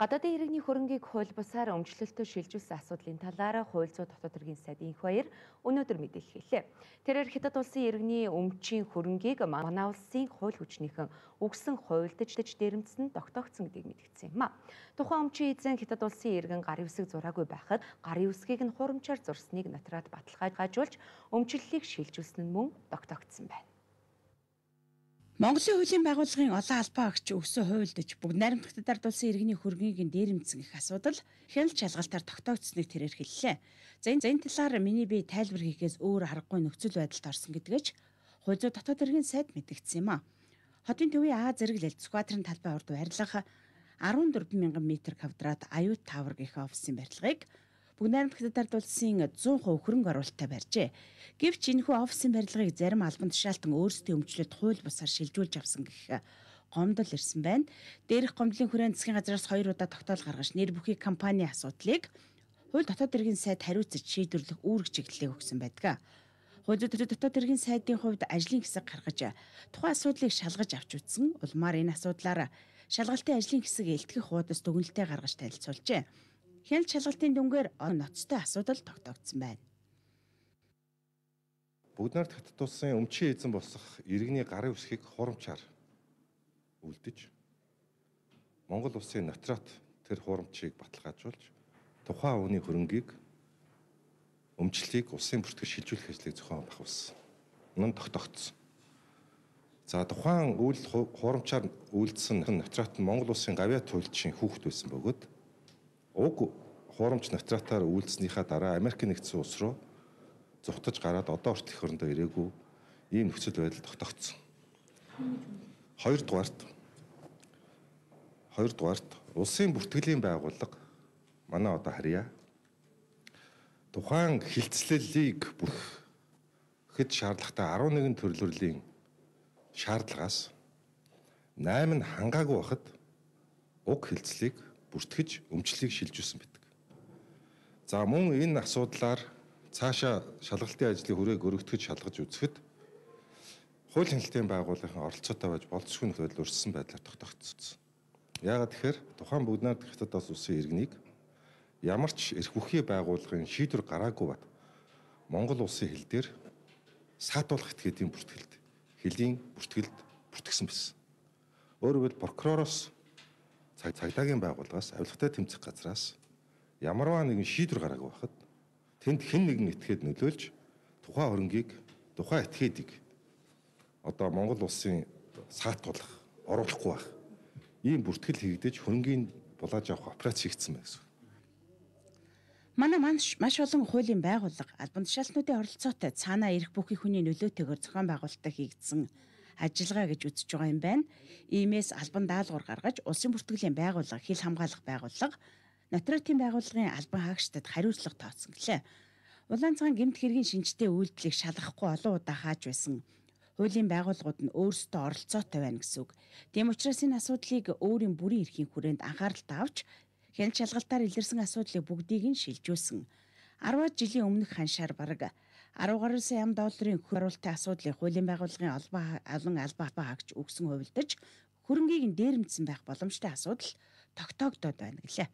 Гадаадын иргэний хөрөнгийг хууль бусаар өмчлөлтөөр шилжүүлсэн асуудлын талаар хууль зүйн дотоод хэргийн сайд Инх баяр өнөөдөр мэдээлэл хийлээ. Тэрээр Хятад улсын иргэний өмчийн хөрөнгийг манай улсын хууль хүчнийхэн өгсөн хуульдаждж дээрэмцэн тогтоогдсон гэдгийг мэдгдсэн юм а. Тухайн өмчийн эзэн Хятад улсын иргэн гарын үсэг зураагүй байхад гарын үсгийг нь хурамчаар зурсныг нотроод баталгаажуулж өмчлөлийг шилжүүлсэн нь мөн тогтоогдсон байна. Монголын хуулийн байгууллагын олон албаа агч өгсөн хуульдж бүгд наримтгтад ардуулсан иргэний хөргийг нь дээрэмцэн их асуудал хяналт шалгалтаар тогтоогдсныг тэрээр хэллээ. За энэ зэн талаар миний би тайлбар хийхээс өөр аргагүй нөхцөл байдалд орсон гэдгээч хууль дотоод иргэн сайд мэдгдсэн юм а. Хотын төвийн А зэрэг Элзкватрын талбай урд барилга 14000 м квадрат аюут тавар гих офисын барилгыг бүгд найрамд хятад ард улсын 100% хөрөнгө оруулалттай барьжээ. Гэвч энэхүү офисын барилгыг зарим албан тушаалтан өөрсдийн өмчлөлт хууль бусаар шилжүүлж авсан гэх гомдол ирсэн байна. Дээрх гомдлын хүрээнд засгийн газраас хоёр удаа тогтоол гаргаж нэр бүхий компани асуудлыг хууль дотоод иргэн сайд хариуцж шийдвэрлэх үүрэг чиглэлийг өгсөн байдаг. Хууль зүйтэй дотоод иргэн сайдын хувьд ажлын хэсэг гаргаж тухайн асуудлыг шалгаж авч үзсэн улмаар энэ асуудлаараа шалгалтын ажлын хэсэг элтгэх хуудас дүгнэлтээ гаргаж танилцуулжээ хяналт шалгалтын дүнгээр ноцтой асуудал тогтоогдсон байна. Бүгднаар татд тусын өмчийн эзэн болох иргэний гарын үсгийг хурамчаар үлдэж Монгол улсын нотрот тэр хурамчийг баталгаажуулж тухайн үеийн хөрөнгийг өмчлөлийг улсын бүртгэл шилжүүлэх ажлыг зохион байгуулсан. Нэн тогтогдсон. За тухайн үйл хурамчаар үйлдсэн нотрот нь Монгол улсын гавьяа туйлчийн хүүхэд байсан бөгөөд уг хуурамч нотратаар үйлдснийхаа дараа Америк нэгдсэн улс руу зүхтаж гараад одоо хүртэл их хөрөндөө ирээгүй ийм нөхцөл байдал тогтогдсон. Хоёрдугаарт хоёрдугаарт улсын бүртгэлийн байгууллага манай одоо харьяа тухайн хилцлэлийг бүх хэд шаардлагатай 11 төрлөлийн шаардлагаас 8 нь хангаагүй байхад уг хилцлийг бүртгэж өмчлөлийг шилжүүлсэн байдаг. За мөн энэ асуудлаар цаашаа шалгалтын ажлын хүрээг өргөтгөж шалгаж үзэхэд хууль хяналтын байгууллагын оролцоотой байж болцгүй нөхцөл өрссөн байдлаар тогтоогдсон. Яагаад тэгэхээр тухайн бүгд найрамд хятад улс улсын иргэнийг ямар ч эрх бүхий байгууллагын шийдвэр гараагүй бат Монгол улсын хил дээр саатуулах этгээдийн бүртгэлд хэлийн бүртгэлд бүртгэсэн байсан. Өөрөөр хэл прокуророос цаг цагдаагийн байгууллагаас авилгатай тэмцэх газраас ямарваа нэгэн шийдвэр гараагүй байхад тэнд хэн нэгэн этгээд нөлөөлж тухайн хөрөнгийг тухайн этгээдийг одоо Монгол улсын саатгуулах оруулахгүй байх ийм бүртгэл хийгдэж хөрөнгийн булааж авах операц хийгдсэн байх гэсэн. Манай маш маш олон хуулийн байгууллага албан тушаалтнуудын оролцоотой цаанаа ирэх бүхий хүний нөлөөтэйгээр зохион байгуулалтаа хийгдсэн ажиллагаа гэж үзэж байгаа юм байна. Иймээс албан даалгавар гаргаж улсын бүртгэлийн байгууллага хил хамгаалах байгууллага нотариатын байгууллагын албан хаагчдад хариуцлага тооцсон гэлээ. Улаан цагаан гэмт хэргийн шинжтэй үйлдэлийг шалгахгүй олон удаа хааж байсан хуулийн байгууллагууд нь өөрсдөө оролцоотой байна гэсэн үг. Тийм учраас энэ асуудлыг өөрийн бүрийн эрхийн хүрээнд анхааралд авч хяналт шалгалтаар илэрсэн асуудлыг бүгдийг нь шилжүүлсэн. 10 жилийн өмнөх ханшаар бараг 10 гаруй сая долларын хөрөлтэй асуудлыг хуулийн байгууллагын албаа алан албаа хаагч өгсөн хувилдаж хөрөнгийг нь дээрэмдсэн байх боломжтой асуудал тогтоогдоод байна гэлээ.